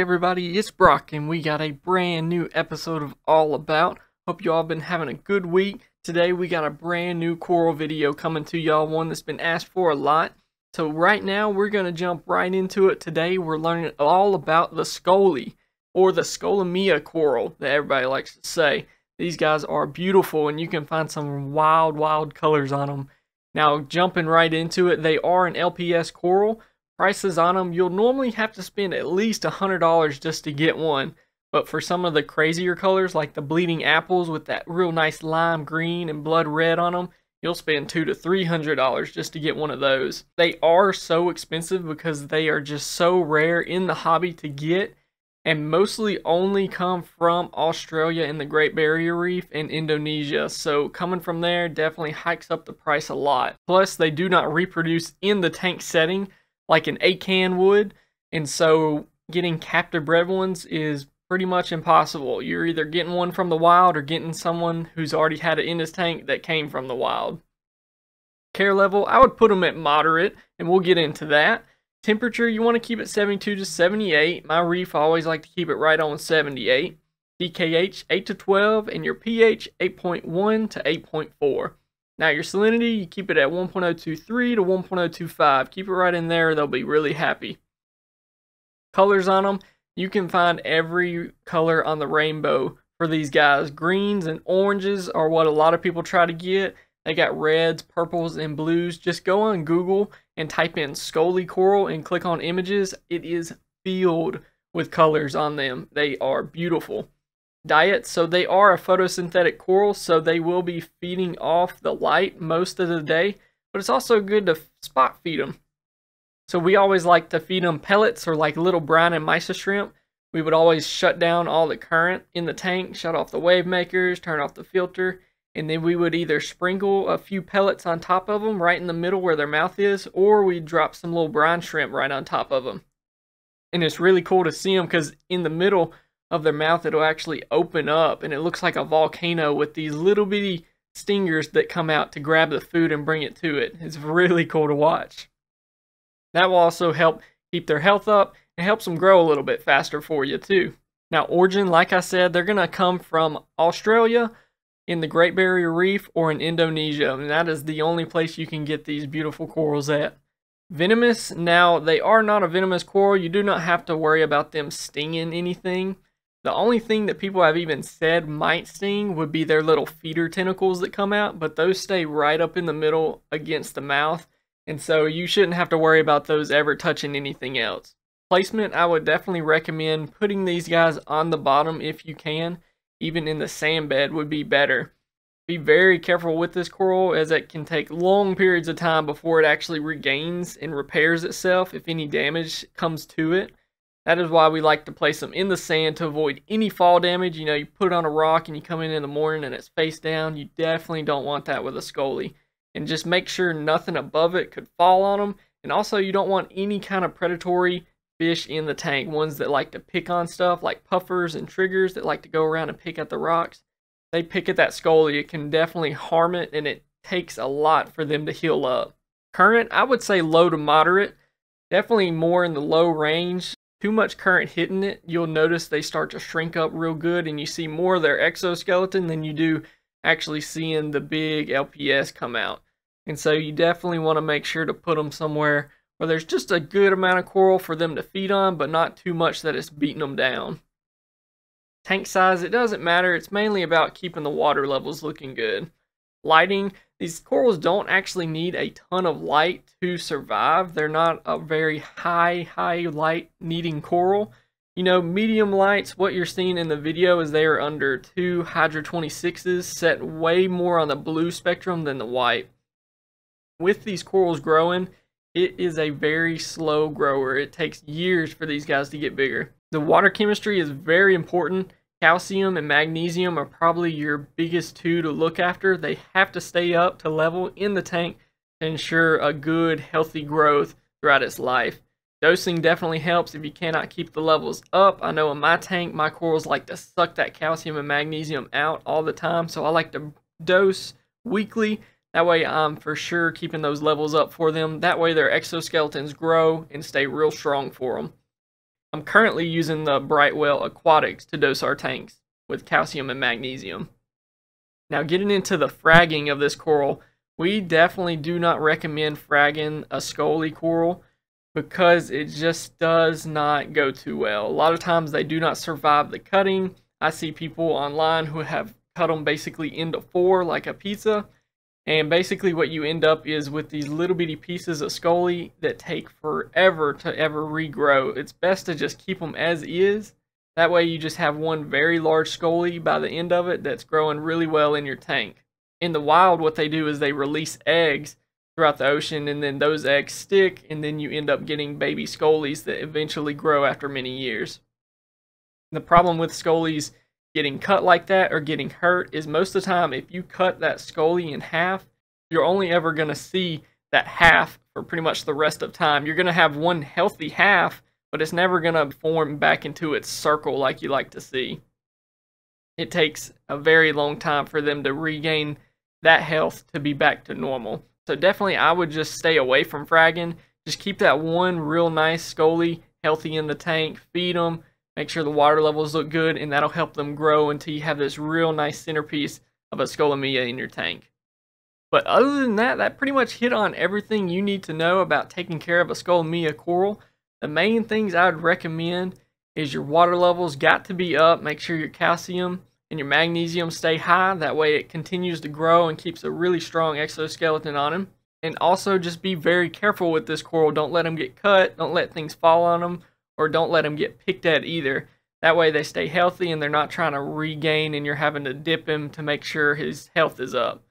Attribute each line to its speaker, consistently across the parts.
Speaker 1: everybody, it's Brock, and we got a brand new episode of All About. Hope y'all been having a good week. Today we got a brand new Coral video coming to y'all, one that's been asked for a lot. So right now we're going to jump right into it. Today we're learning all about the Scoli, or the Scolomia coral that everybody likes to say. These guys are beautiful, and you can find some wild, wild colors on them. Now, jumping right into it, they are an LPS coral, prices on them, you'll normally have to spend at least $100 just to get one. But for some of the crazier colors, like the bleeding apples with that real nice lime green and blood red on them, you'll spend two to three hundred dollars just to get one of those. They are so expensive because they are just so rare in the hobby to get and mostly only come from Australia and the Great Barrier Reef and Indonesia. So coming from there definitely hikes up the price a lot. Plus they do not reproduce in the tank setting like an Acan can would. And so getting captive bred ones is pretty much impossible. You're either getting one from the wild or getting someone who's already had it in his tank that came from the wild. Care level, I would put them at moderate, and we'll get into that. Temperature, you want to keep it 72 to 78. My reef, I always like to keep it right on 78. DKH, 8 to 12, and your pH, 8.1 to 8.4. Now your salinity, you keep it at 1.023 to 1.025. Keep it right in there. They'll be really happy. Colors on them. You can find every color on the rainbow for these guys. Greens and oranges are what a lot of people try to get. They got reds, purples, and blues. Just go on Google and type in Scully Coral and click on images. It is filled with colors on them. They are beautiful diet. So they are a photosynthetic coral, so they will be feeding off the light most of the day, but it's also good to spot feed them. So we always like to feed them pellets or like little brine and mysa shrimp. We would always shut down all the current in the tank, shut off the wave makers, turn off the filter, and then we would either sprinkle a few pellets on top of them right in the middle where their mouth is, or we'd drop some little brine shrimp right on top of them. And it's really cool to see them because in the middle, of their mouth, it'll actually open up and it looks like a volcano with these little bitty stingers that come out to grab the food and bring it to it. It's really cool to watch. That will also help keep their health up and helps them grow a little bit faster for you too. Now origin, like I said, they're going to come from Australia in the Great Barrier Reef or in Indonesia. And that is the only place you can get these beautiful corals at. Venomous, now they are not a venomous coral. You do not have to worry about them stinging anything. The only thing that people have even said might sting would be their little feeder tentacles that come out, but those stay right up in the middle against the mouth, and so you shouldn't have to worry about those ever touching anything else. Placement, I would definitely recommend putting these guys on the bottom if you can. Even in the sand bed would be better. Be very careful with this coral as it can take long periods of time before it actually regains and repairs itself if any damage comes to it. That is why we like to place them in the sand to avoid any fall damage. You know, you put it on a rock and you come in in the morning and it's face down. You definitely don't want that with a scully. And just make sure nothing above it could fall on them. And also, you don't want any kind of predatory fish in the tank. Ones that like to pick on stuff like puffers and triggers that like to go around and pick at the rocks. They pick at that scully. It can definitely harm it and it takes a lot for them to heal up. Current, I would say low to moderate. Definitely more in the low range too much current hitting it, you'll notice they start to shrink up real good and you see more of their exoskeleton than you do actually seeing the big LPS come out. And so you definitely want to make sure to put them somewhere where there's just a good amount of coral for them to feed on, but not too much that it's beating them down. Tank size, it doesn't matter. It's mainly about keeping the water levels looking good lighting. These corals don't actually need a ton of light to survive. They're not a very high, high light needing coral. You know, medium lights, what you're seeing in the video is they are under two Hydro 26s set way more on the blue spectrum than the white. With these corals growing, it is a very slow grower. It takes years for these guys to get bigger. The water chemistry is very important Calcium and magnesium are probably your biggest two to look after. They have to stay up to level in the tank to ensure a good, healthy growth throughout its life. Dosing definitely helps if you cannot keep the levels up. I know in my tank, my corals like to suck that calcium and magnesium out all the time, so I like to dose weekly. That way I'm for sure keeping those levels up for them. That way their exoskeletons grow and stay real strong for them. I'm currently using the Brightwell Aquatics to dose our tanks with calcium and magnesium. Now getting into the fragging of this coral, we definitely do not recommend fragging a scully coral because it just does not go too well. A lot of times they do not survive the cutting. I see people online who have cut them basically into four like a pizza and basically what you end up is with these little bitty pieces of scoli that take forever to ever regrow. It's best to just keep them as is. That way you just have one very large scoli by the end of it that's growing really well in your tank. In the wild, what they do is they release eggs throughout the ocean and then those eggs stick and then you end up getting baby scolies that eventually grow after many years. The problem with scolies getting cut like that or getting hurt is most of the time if you cut that scully in half, you're only ever going to see that half for pretty much the rest of time. You're going to have one healthy half, but it's never going to form back into its circle like you like to see. It takes a very long time for them to regain that health to be back to normal. So definitely I would just stay away from fragging. Just keep that one real nice scully healthy in the tank, feed them, Make sure the water levels look good and that'll help them grow until you have this real nice centerpiece of a Scolamia in your tank. But other than that, that pretty much hit on everything you need to know about taking care of a Scolamia coral. The main things I would recommend is your water levels got to be up. Make sure your calcium and your magnesium stay high. That way it continues to grow and keeps a really strong exoskeleton on him. And also just be very careful with this coral. Don't let them get cut. Don't let things fall on them or don't let them get picked at either. That way they stay healthy and they're not trying to regain and you're having to dip him to make sure his health is up.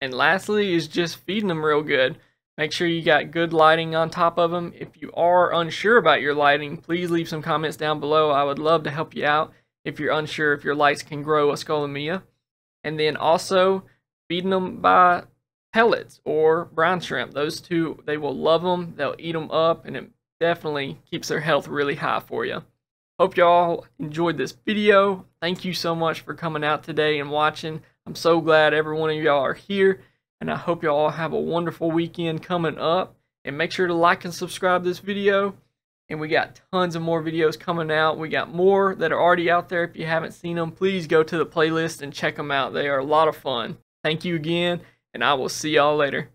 Speaker 1: And lastly is just feeding them real good. Make sure you got good lighting on top of them. If you are unsure about your lighting, please leave some comments down below. I would love to help you out if you're unsure if your lights can grow a scolomia. And then also feeding them by pellets or brown shrimp. Those two, they will love them. They'll eat them up and it definitely keeps their health really high for you. Hope y'all enjoyed this video. Thank you so much for coming out today and watching. I'm so glad every one of y'all are here, and I hope y'all have a wonderful weekend coming up. And make sure to like and subscribe this video. And we got tons of more videos coming out. We got more that are already out there. If you haven't seen them, please go to the playlist and check them out. They are a lot of fun. Thank you again, and I will see y'all later.